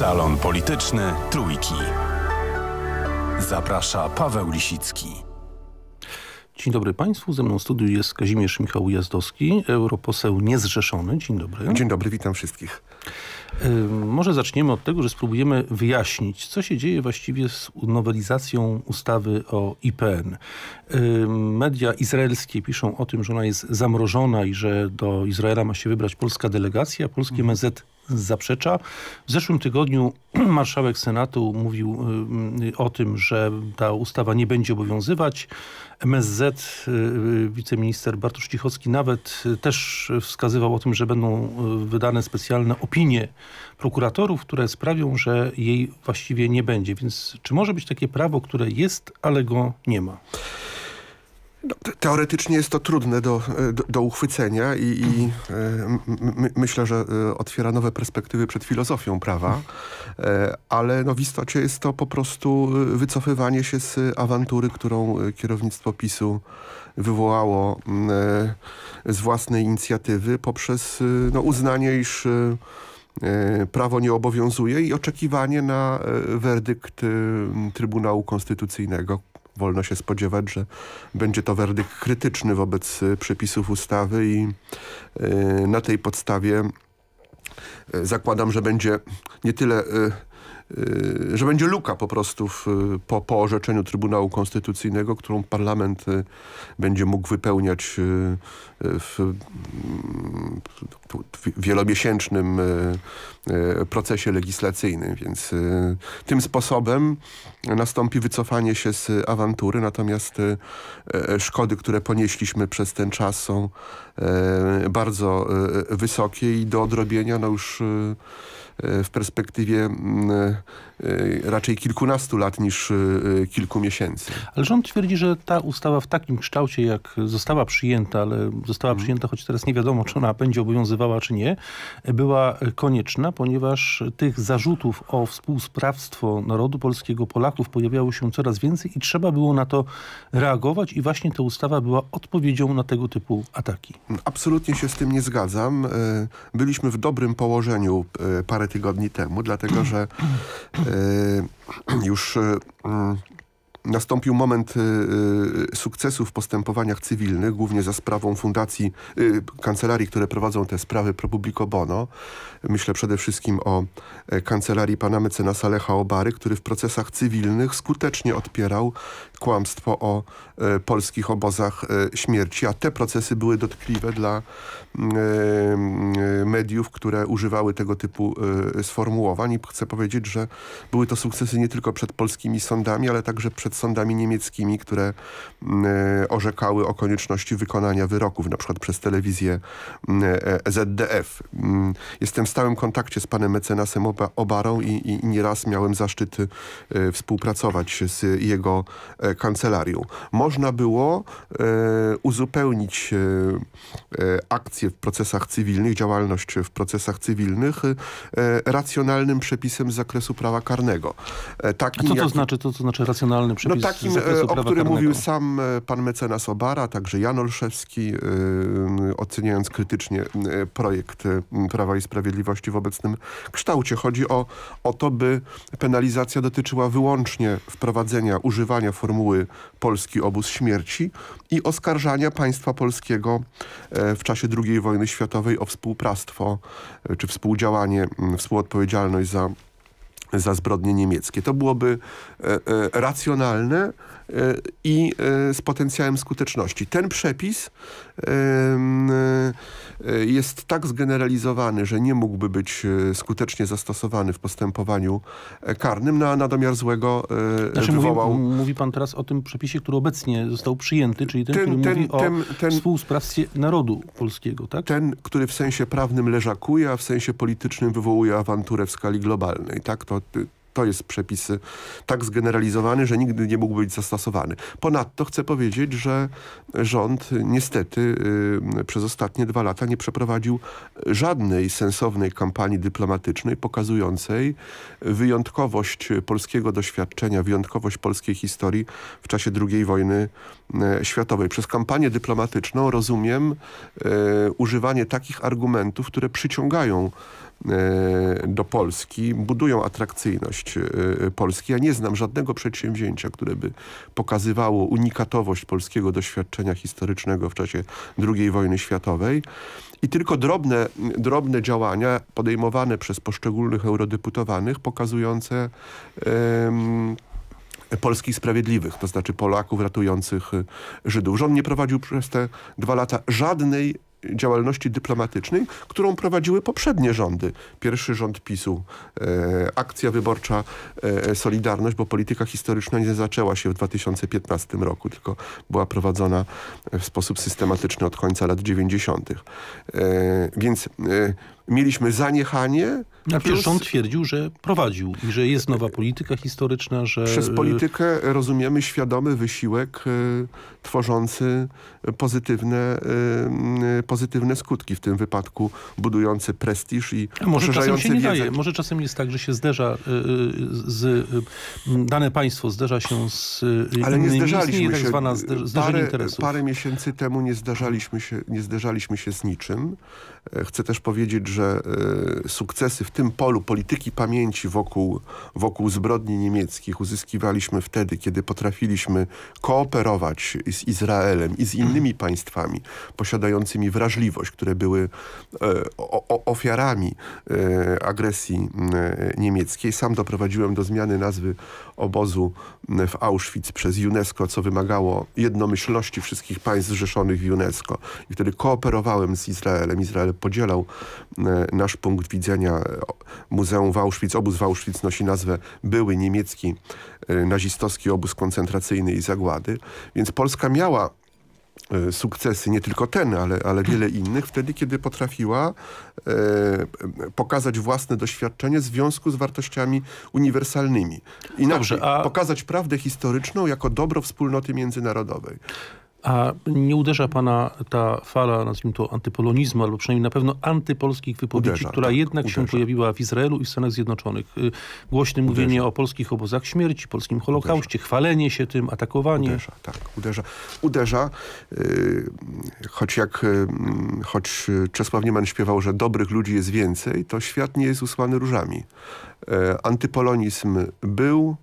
Salon Polityczny Trójki. Zaprasza Paweł Lisicki. Dzień dobry Państwu. Ze mną w studiu jest Kazimierz Michał Jazdowski, europoseł niezrzeszony. Dzień dobry. Dzień dobry, witam wszystkich. Może zaczniemy od tego, że spróbujemy wyjaśnić, co się dzieje właściwie z nowelizacją ustawy o IPN. Media izraelskie piszą o tym, że ona jest zamrożona i że do Izraela ma się wybrać polska delegacja. Polskie MZ zaprzecza. W zeszłym tygodniu marszałek Senatu mówił y, o tym, że ta ustawa nie będzie obowiązywać. MSZ, y, y, wiceminister Bartosz Cichocki nawet też wskazywał o tym, że będą wydane specjalne opinie prokuratorów, które sprawią, że jej właściwie nie będzie. Więc czy może być takie prawo, które jest, ale go nie ma? No, teoretycznie jest to trudne do, e, do, do uchwycenia i, i e, my, myślę, że e, otwiera nowe perspektywy przed filozofią prawa, ale no w istocie jest to po prostu wycofywanie się z awantury, którą kierownictwo PiSu wywołało z własnej inicjatywy poprzez no, uznanie, iż prawo nie obowiązuje i oczekiwanie na werdykt Trybunału Konstytucyjnego, wolno się spodziewać, że będzie to werdykt krytyczny wobec y, przepisów ustawy i y, na tej podstawie y, zakładam, że będzie nie tyle Y, że będzie luka po prostu w, po, po orzeczeniu Trybunału Konstytucyjnego, którą parlament y, będzie mógł wypełniać y, w, w wielomiesięcznym procesie legislacyjnym, więc tym sposobem nastąpi wycofanie się z awantury, natomiast e, szkody, które ponieśliśmy przez ten czas są e, bardzo e, wysokie i do odrobienia no już w perspektywie mm, e, e, raczej kilkunastu lat niż e, kilku miesięcy. Ale rząd twierdzi, że ta ustawa w takim kształcie, jak została przyjęta, ale została mhm. przyjęta, choć teraz nie wiadomo, czy ona będzie obowiązywała, czy nie, była konieczna, ponieważ tych zarzutów o współsprawstwo narodu polskiego, Polaków pojawiało się coraz więcej i trzeba było na to reagować i właśnie ta ustawa była odpowiedzią na tego typu ataki. Absolutnie się z tym nie zgadzam. Byliśmy w dobrym położeniu parę tygodni temu, dlatego że e, już e, mm, Nastąpił moment y, y, sukcesu w postępowaniach cywilnych, głównie za sprawą fundacji, y, kancelarii, które prowadzą te sprawy Propublico Bono. Myślę przede wszystkim o e, kancelarii pana mecenasa Lecha Obary, który w procesach cywilnych skutecznie odpierał kłamstwo o e, polskich obozach e, śmierci, a te procesy były dotkliwe dla mm, mm, mediów, które używały tego typu sformułowań i chcę powiedzieć, że były to sukcesy nie tylko przed polskimi sądami, ale także przed przed sądami niemieckimi, które mm, e, orzekały o konieczności wykonania wyroków, na przykład przez telewizję mm, e, e, ZDF. Mm, jestem w stałym kontakcie z panem mecenasem Obarą i, i, nieraz miałem zaszczyt współpracować z jego kancelarią. Można było uzupełnić akcje w procesach cywilnych, działalność w procesach cywilnych racjonalnym przepisem z zakresu prawa karnego. Takim, A co to jak... znaczy, to, to znaczy racjonalny no takim, e, o którym mówił sam e, pan mecenas Obara, także Jan Olszewski, e, oceniając krytycznie projekt Prawa i Sprawiedliwości w obecnym kształcie. Chodzi o, o to, by penalizacja dotyczyła wyłącznie wprowadzenia, używania formuły polski obóz śmierci i oskarżania państwa polskiego w czasie II wojny światowej o współprastwo, czy współdziałanie, współodpowiedzialność za za zbrodnie niemieckie. To byłoby e, e, racjonalne, Y, i y, z potencjałem skuteczności. Ten przepis y, jest tak zgeneralizowany, że nie mógłby być skutecznie zastosowany w postępowaniu e, karnym, no a na domiar złego e, znaczy, wywołał... Mówi, mówi, pan teraz o tym przepisie, który obecnie został przyjęty, czyli ten, ten który ten, mówi ten, o ten, współsprawstwie narodu polskiego, tak? Ten, który w sensie prawnym leżakuje, a w sensie politycznym wywołuje awanturę w skali globalnej, tak? To to jest przepis y, tak zgeneralizowany, że nigdy nie mógł być zastosowany. Ponadto chcę powiedzieć, że rząd niestety y, przez ostatnie dwa lata nie przeprowadził żadnej sensownej kampanii dyplomatycznej pokazującej wyjątkowość polskiego doświadczenia, wyjątkowość polskiej historii w czasie II wojny y, światowej. Przez kampanię dyplomatyczną rozumiem używanie takich argumentów, które przyciągają E, do Polski budują atrakcyjność e, e, Polski. Ja nie znam żadnego przedsięwzięcia, które by pokazywało unikatowość polskiego doświadczenia historycznego w czasie II wojny światowej. I tylko drobne, drobne działania podejmowane przez poszczególnych eurodeputowanych pokazujące um, sprawiedliwych, to znaczy Polaków ratujących Żydów. Rząd nie prowadził przez te dwa lata żadnej działalności dyplomatycznej, którą prowadziły poprzednie rządy. Pierwszy rząd PiSu, e, akcja wyborcza e, Solidarność, bo polityka historyczna nie zaczęła się w 2015 roku, tylko była prowadzona w sposób systematyczny od końca lat 90. E, więc e, mieliśmy zaniechanie, no, przecież on twierdził, że prowadził i że jest nowa polityka historyczna, że... Przez e, politykę rozumiemy świadomy wysiłek y, tworzący pozytywne, y, pozytywne skutki, w tym wypadku budujący prestiż i A może czasem się nie daje. Może czasem jest tak, że się zderza y, z... dane państwo zderza się z Ale innymi. nie zderzaliśmy tak się. tak zwana zder zderzenie parę, interesów. Parę miesięcy temu nie zderzaliśmy się, nie zderzaliśmy się z niczym. Chcę też powiedzieć, że sukcesy w w tym polu polityki pamięci wokół, wokół zbrodni niemieckich uzyskiwaliśmy wtedy, kiedy potrafiliśmy kooperować z Izraelem i z innymi państwami posiadającymi wrażliwość, które były e, o, ofiarami e, agresji e, niemieckiej. Sam doprowadziłem do zmiany nazwy obozu w Auschwitz przez UNESCO, co wymagało jednomyślności wszystkich państw zrzeszonych w UNESCO. I wtedy kooperowałem z Izraelem. Izrael podzielał e, nasz punkt widzenia e, Muzeum w Auschwitz. Obóz w Auschwitz nosi nazwę były niemiecki e, nazistowski obóz koncentracyjny i zagłady. Więc Polska miała e, sukcesy, nie tylko ten, ale, ale wiele innych, wtedy kiedy potrafiła e, pokazać własne doświadczenie w związku z wartościami uniwersalnymi. Inaczej, Dobrze, a... pokazać prawdę historyczną jako dobro wspólnoty międzynarodowej. A nie uderza pana ta fala, nazwijmy to, antypolonizmu, albo przynajmniej na pewno antypolskich wypowiedzi, uderza, która tak, jednak uderza. się pojawiła w Izraelu i w Stanach Zjednoczonych. Y, głośne uderza. mówienie o polskich obozach śmierci, polskim holokauście, chwalenie się tym, atakowanie. Uderza, tak, uderza. Uderza, y, choć jak, y, mm, choć Czesław Nieman śpiewał, że dobrych ludzi jest więcej, to świat nie jest usłany różami. antypolonizm był,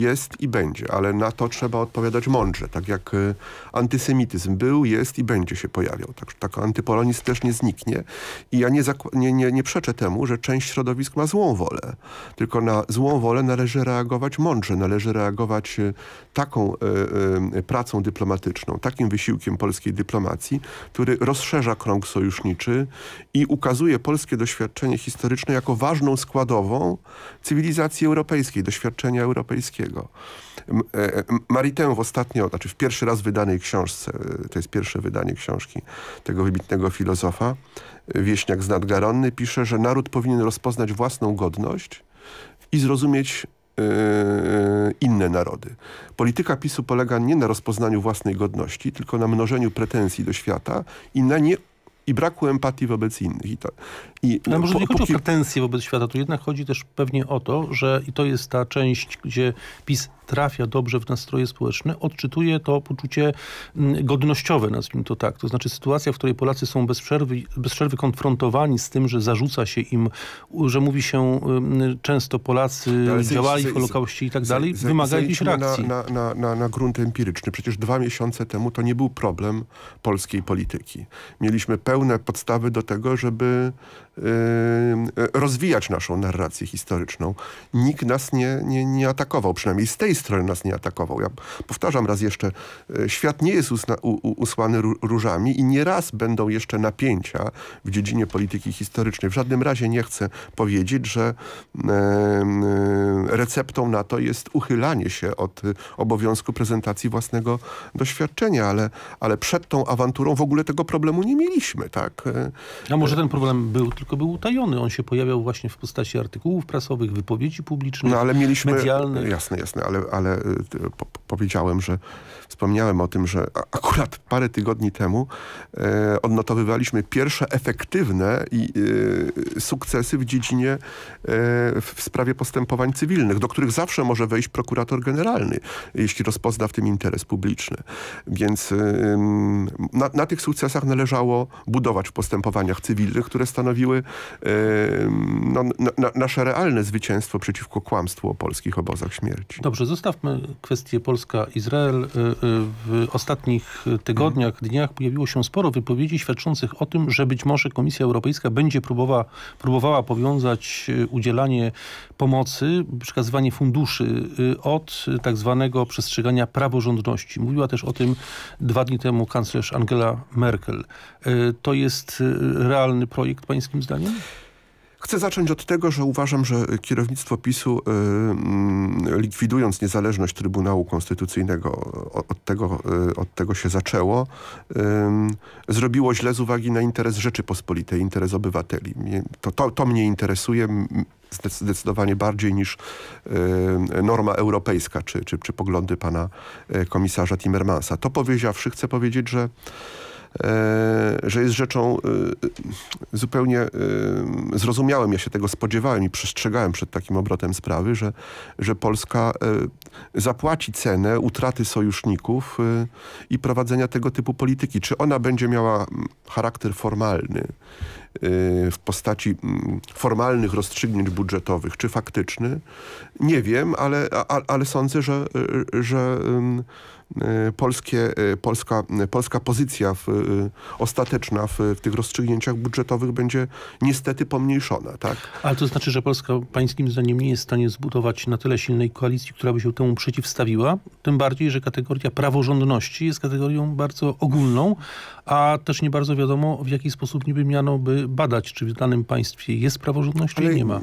jest i będzie, ale na to trzeba odpowiadać mądrze, tak jak y, antysemityzm był, jest i będzie się pojawiał. Tak, tak antypolonizm też nie zniknie i ja nie, nie, nie, nie przeczę temu, że część środowisk ma złą wolę, tylko na złą wolę należy reagować mądrze, należy reagować y, taką y, y, pracą dyplomatyczną, takim wysiłkiem polskiej dyplomacji, który rozszerza krąg sojuszniczy i ukazuje polskie doświadczenie historyczne jako ważną składową cywilizacji europejskiej, doświadczenia europejskiego Pileckiego. E, e, Maritę w ostatnio, znaczy w pierwszy raz wydanej książce, e, to jest pierwsze wydanie książki tego wybitnego filozofa, Wieśniak z Nadgaronny pisze, że naród powinien rozpoznać własną godność i zrozumieć inne narody. Polityka PiSu polega nie na rozpoznaniu własnej godności, tylko na mnożeniu pretensji do świata i na nie i braku empatii wobec innych. I, to, i no, może po, nie chodzi póki... o pretensje wobec świata, tu jednak chodzi też pewnie o to, że i to jest ta część, gdzie PiS trafia dobrze w nastroje społeczne, odczytuje to poczucie mm, godnościowe, nazwijmy to tak. To znaczy sytuacja, w której Polacy są bez przerwy, bez przerwy konfrontowani z tym, że zarzuca się im, że mówi się często Polacy Ale działali w Holokauście i tak dalej, wymaga jakiejś reakcji. Na, na, na, na grunt empiryczny. Przecież dwa miesiące temu to nie był problem polskiej polityki. Mieliśmy pełne podstawy do tego, żeby e, rozwijać naszą narrację historyczną. Nikt nas nie, nie, nie atakował, przynajmniej z tej strony nas nie atakował. Ja powtarzam raz jeszcze, e, świat nie jest usna, u, usłany różami i nieraz będą jeszcze napięcia w dziedzinie polityki historycznej. W żadnym razie nie chcę powiedzieć, że e, receptą na to jest uchylanie się od e, obowiązku prezentacji własnego doświadczenia, ale, ale przed tą awanturą w ogóle tego problemu nie mieliśmy. Tak? A może ten problem był, tylko był utajony. On się pojawiał właśnie w postaci artykułów prasowych, wypowiedzi publicznych, no, ale mieliśmy, medialnych. Jasne, jasne, ale ale y, powiedziałem, że wspomniałem o tym, że akurat parę tygodni temu e, odnotowywaliśmy pierwsze efektywne i, e, sukcesy w dziedzinie e, w sprawie postępowań cywilnych, do których zawsze może wejść prokurator generalny, jeśli rozpozna w tym interes publiczny. Więc e, na, na, tych sukcesach należało budować w postępowaniach cywilnych, które stanowiły e, no, no, na, nasze realne zwycięstwo przeciwko kłamstwu o polskich obozach śmierci. Dobrze, zostawmy kwestię polskiej Polska-Izrael, y, y, w ostatnich tygodniach, dniach pojawiło się sporo wypowiedzi świadczących o tym, że być może Komisja Europejska będzie próbowa, próbowała powiązać y, udzielanie pomocy, przekazywanie funduszy od tak zwanego przestrzegania praworządności. Mówiła też o tym dwa dni temu kanclerz Angela Merkel. To jest realny projekt pańskim zdaniem? Chcę zacząć od tego, że uważam, że kierownictwo PiSu y, mm, likwidując niezależność Trybunału Konstytucyjnego, od tego, y, od tego się zaczęło, y, zrobiło źle z uwagi na interes Rzeczypospolitej, interes obywateli. Mnie, to, to, to mnie interesuje zdecydowanie bardziej niż y, norma europejska, czy, czy, czy poglądy pana y, komisarza Timmermansa. To powiedziawszy, chcę powiedzieć, że E, że jest rzeczą e, e, zupełnie zrozumiałem, ja się tego spodziewałem i przestrzegałem przed takim obrotem sprawy, że, że Polska zapłaci cenę utraty sojuszników i prowadzenia tego typu polityki. Czy ona będzie miała charakter formalny w postaci formalnych rozstrzygnięć budżetowych, czy faktyczny, nie wiem, ale, ale sądzę, że, że E, polskie, e, polska, e, polska pozycja w, ostateczna w, w, tych rozstrzygnięciach budżetowych będzie niestety pomniejszona. Tak? Ale to znaczy, że Polska pańskim zdaniem nie jest w stanie zbudować na tyle silnej koalicji, która by się temu przeciwstawiła, tym bardziej, że kategoria praworządności jest kategorią bardzo ogólną, a też nie bardzo wiadomo w jaki sposób niby miano by badać, czy w danym państwie jest praworządność, czy nie ma.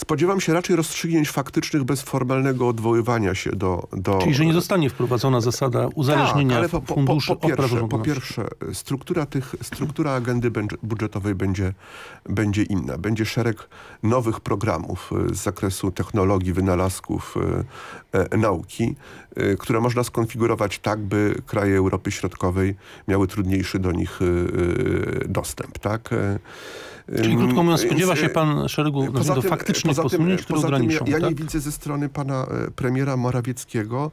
Spodziewam się raczej rozstrzygnięć faktycznych bez formalnego odwoływania się do... do... Czyli, że nie zostanie wprowadzona zasada tak, uzależnienia tak, ale po, po, funduszy po, po, pierwsze, po pierwsze, struktura, tych, struktura agendy budżetowej będzie, będzie inna. Będzie szereg nowych programów y, z zakresu technologii, wynalazków, y, e, e, nauki, y, które można skonfigurować tak, by kraje Europy Środkowej miały trudniejszy do nich dostęp. Tak? Czyli krótko mm, mówiąc, spodziewa się y, pan y, szeregu poza tym, faktycznych poza posunięć, tym, które poza tym ja, ja tak? nie widzę ze strony pana e, premiera Morawieckiego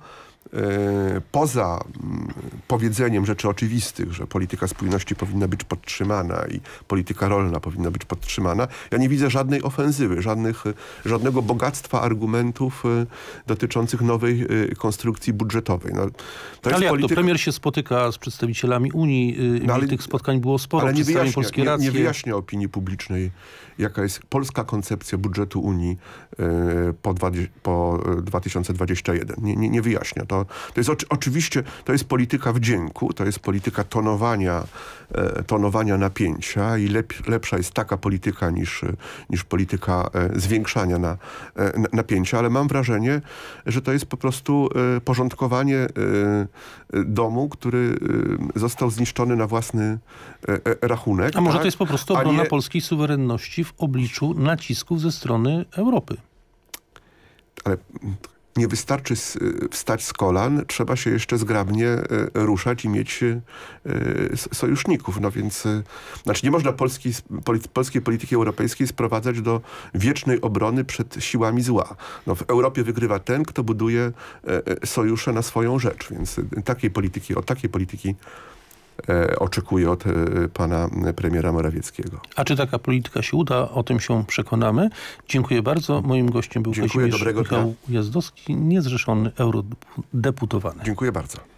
Y, poza mm, powiedzeniem rzeczy oczywistych, że polityka spójności powinna być podtrzymana i polityka rolna powinna być podtrzymana, ja nie widzę żadnej ofensywy, żadnych, żadnego bogactwa argumentów y, dotyczących nowej y, konstrukcji budżetowej. No, ale jak polityka... to? Premier się spotyka z przedstawicielami Unii no, ale, tych spotkań było sporo. Ale nie wyjaśnia, nie, nie wyjaśnia opinii publicznej, jaka jest polska koncepcja budżetu Unii po, po 2021. Nie, nie, nie wyjaśnia to to, to jest oczy, oczywiście, to jest polityka wdzięku, to jest polityka tonowania, e, tonowania napięcia i lep, lepsza jest taka polityka niż, niż polityka e, zwiększania na, e, napięcia, ale mam wrażenie, że to jest po prostu e, porządkowanie e, e, domu, który został zniszczony na własny rachunek. A może tak? to jest po prostu obrona nie... polskiej suwerenności w obliczu nacisków ze strony Europy? Ale nie wystarczy y, wstać z kolan, trzeba się jeszcze zgrabnie y, ruszać i mieć y, sojuszników. No więc, znaczy nie można polskiej polskiej polityki europejskiej sprowadzać do wiecznej obrony przed siłami zła. No w Europie wygrywa ten, kto buduje sojusze na swoją rzecz, więc takiej polityki, takiej polityki E, oczekuje od e, pana e, premiera Morawieckiego. A czy taka polityka się uda? O tym się przekonamy. Dziękuję bardzo. Moim gościem był Dziękuję, Kazimierz Michał dnia. Jazdowski, niezrzeszony eurodeputowany. Dziękuję bardzo.